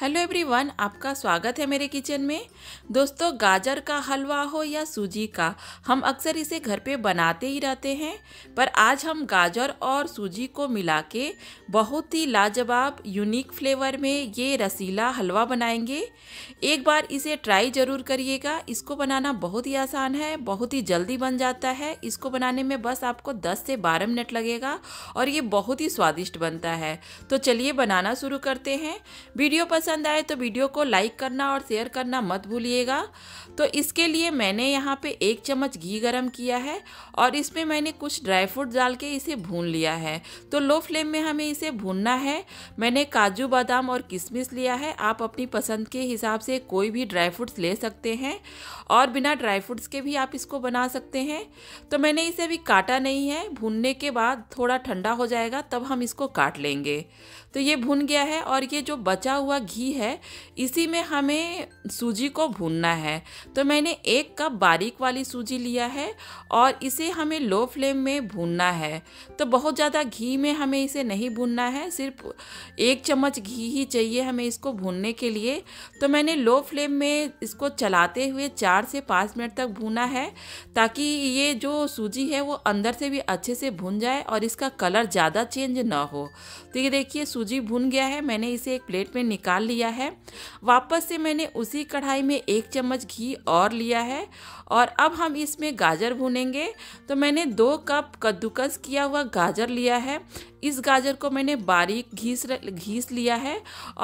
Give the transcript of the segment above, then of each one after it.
hello everyone आपका स्वागत है मेरे किचन में दोस्तों गाजर का हलवा हो या सूजी का हम अक्सर इसे घर पे बनाते ही रहते हैं पर आज हम गाजर और सूजी को मिला के बहुत ही लाजवाब यूनिक फ्लेवर में ये रसीला हलवा बनाएंगे एक बार इसे ट्राई ज़रूर करिएगा इसको बनाना बहुत ही आसान है बहुत ही जल्दी बन जाता है इसको बनाने में बस आपको दस से बारह मिनट लगेगा और ये बहुत ही स्वादिष्ट बनता है तो चलिए बनाना शुरू करते हैं वीडियो पर पसंद आए तो वीडियो को लाइक करना और शेयर करना मत भूलिएगा तो इसके लिए मैंने यहाँ पे एक चम्मच घी गरम किया है और इसमें मैंने कुछ ड्राई फ्रूट डाल के इसे भून लिया है तो लो फ्लेम में हमें इसे भूनना है मैंने काजू बादाम और किशमिश लिया है आप अपनी पसंद के हिसाब से कोई भी ड्राई फ्रूट्स ले सकते हैं और बिना ड्राई फ्रूट्स के भी आप इसको बना सकते हैं तो मैंने इसे अभी काटा नहीं है भूनने के बाद थोड़ा ठंडा हो जाएगा तब हम इसको काट लेंगे तो ये भून गया है और ये जो बचा हुआ घी है इसी में हमें सूजी को भूनना है तो मैंने एक कप बारीक वाली सूजी लिया है और इसे हमें लो फ्लेम में भूनना है तो बहुत ज़्यादा घी में हमें इसे नहीं भूनना है सिर्फ एक चम्मच घी ही चाहिए हमें इसको भूनने के लिए तो मैंने लो फ्लेम में इसको चलाते हुए चार से पाँच मिनट तक भूना है ताकि ये जो सूजी है वो अंदर से भी अच्छे से भून जाए और इसका कलर ज़्यादा चेंज ना हो तो ये देखिए सूजी भुन गया है मैंने इसे एक प्लेट में निकाल डाल लिया है वापस से मैंने उसी कढ़ाई में एक चम्मच घी और लिया है और अब हम इसमें गाजर भुनेंगे तो मैंने दो कप कद्दूकस किया हुआ गाजर लिया है इस गाजर को मैंने बारीक घीस घीस लिया है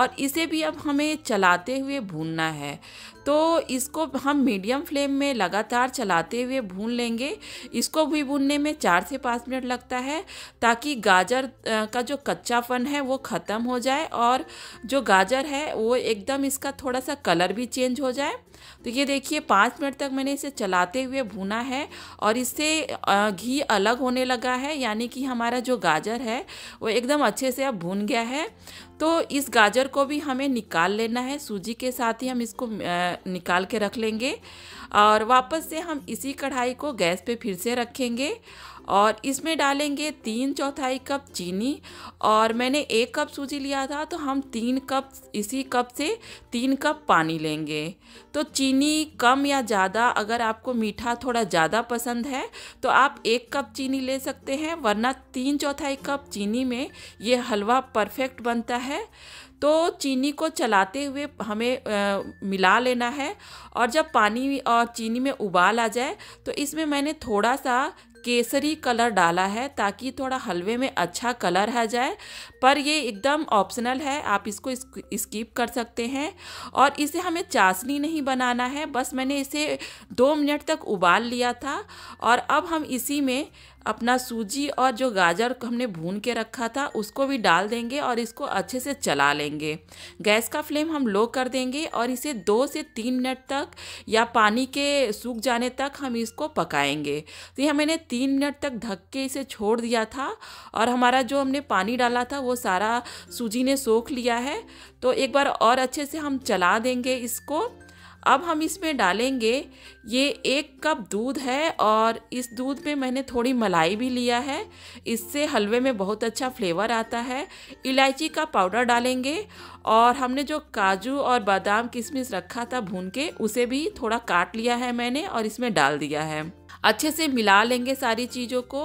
और इसे भी अब हमें चलाते हुए भूनना है तो इसको हम मीडियम फ्लेम में लगातार चलाते हुए भून लेंगे इसको भी भूनने में चार से पाँच मिनट लगता है ताकि गाजर का जो कच्चापन है वो ख़त्म हो जाए और जो गाजर है वो एकदम इसका थोड़ा सा कलर भी चेंज हो जाए तो ये देखिए पाँच मिनट तक मैंने इसे चलाते हुए भुना है और इससे घी अलग होने लगा है यानी कि हमारा जो गाजर है वो एकदम अच्छे से अब भून गया है तो इस गाजर को भी हमें निकाल लेना है सूजी के साथ ही हम इसको निकाल के रख लेंगे और वापस से हम इसी कढ़ाई को गैस पे फिर से रखेंगे और इसमें डालेंगे तीन चौथाई कप चीनी और मैंने एक कप सूजी लिया था तो हम तीन कप इसी कप से तीन कप पानी लेंगे तो चीनी कम या ज़्यादा अगर आपको मीठा थोड़ा ज़्यादा पसंद है तो आप एक कप चीनी ले सकते हैं वरना तीन चौथाई कप चीनी में ये हलवा परफेक्ट बनता है है तो चीनी को चलाते हुए हमें आ, मिला लेना है और जब पानी और चीनी में उबाल आ जाए तो इसमें मैंने थोड़ा सा केसरी कलर डाला है ताकि थोड़ा हलवे में अच्छा कलर आ जाए पर ये एकदम ऑप्शनल है आप इसको स्किप कर सकते हैं और इसे हमें चाशनी नहीं बनाना है बस मैंने इसे दो मिनट तक उबाल लिया था और अब हम इसी में अपना सूजी और जो गाजर हमने भून के रखा था उसको भी डाल देंगे और इसको अच्छे से चला लेंगे गैस का फ्लेम हम लो कर देंगे और इसे दो से तीन मिनट तक या पानी के सूख जाने तक हम इसको पकाएंगे तो यह मैंने तीन मिनट तक ढक के इसे छोड़ दिया था और हमारा जो हमने पानी डाला था वो सारा सूजी ने सोख लिया है तो एक बार और अच्छे से हम चला देंगे इसको अब हम इसमें डालेंगे ये एक कप दूध है और इस दूध में मैंने थोड़ी मलाई भी लिया है इससे हलवे में बहुत अच्छा फ्लेवर आता है इलायची का पाउडर डालेंगे और हमने जो काजू और बादाम किशमिश रखा था भून के उसे भी थोड़ा काट लिया है मैंने और इसमें डाल दिया है अच्छे से मिला लेंगे सारी चीज़ों को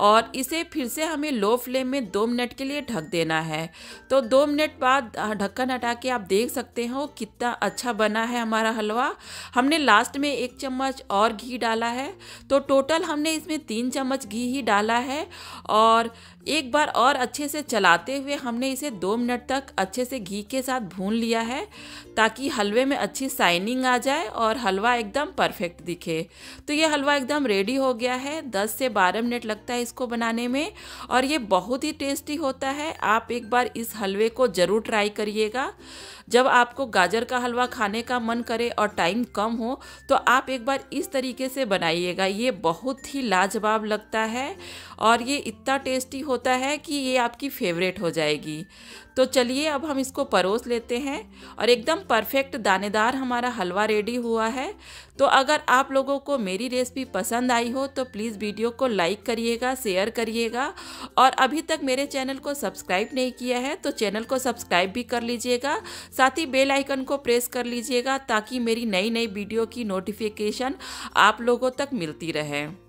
और इसे फिर से हमें लो फ्लेम में दो मिनट के लिए ढक देना है तो दो मिनट बाद ढक्कन हटा के आप देख सकते हो कितना अच्छा बना है हमारा हलवा हमने लास्ट में एक चम्मच और घी डाला है तो टोटल हमने इसमें तीन चम्मच घी ही डाला है और एक बार और अच्छे से चलाते हुए हमने इसे दो मिनट तक अच्छे से घी के साथ भून लिया है ताकि हलवे में अच्छी साइनिंग आ जाए और हलवा एकदम परफेक्ट दिखे तो ये हलवा एकदम एकदम रेडी हो गया है 10 से 12 मिनट लगता है इसको बनाने में और ये बहुत ही टेस्टी होता है आप एक बार इस हलवे को ज़रूर ट्राई करिएगा जब आपको गाजर का हलवा खाने का मन करे और टाइम कम हो तो आप एक बार इस तरीके से बनाइएगा ये बहुत ही लाजवाब लगता है और ये इतना टेस्टी होता है कि ये आपकी फेवरेट हो जाएगी तो चलिए अब हम इसको परोस लेते हैं और एकदम परफेक्ट दानेदार हमारा हलवा रेडी हुआ है तो अगर आप लोगों को मेरी रेसिपी पसंद आई हो तो प्लीज़ वीडियो को लाइक करिएगा शेयर करिएगा और अभी तक मेरे चैनल को सब्सक्राइब नहीं किया है तो चैनल को सब्सक्राइब भी कर लीजिएगा साथ ही बेल आइकन को प्रेस कर लीजिएगा ताकि मेरी नई नई वीडियो की नोटिफिकेशन आप लोगों तक मिलती रहे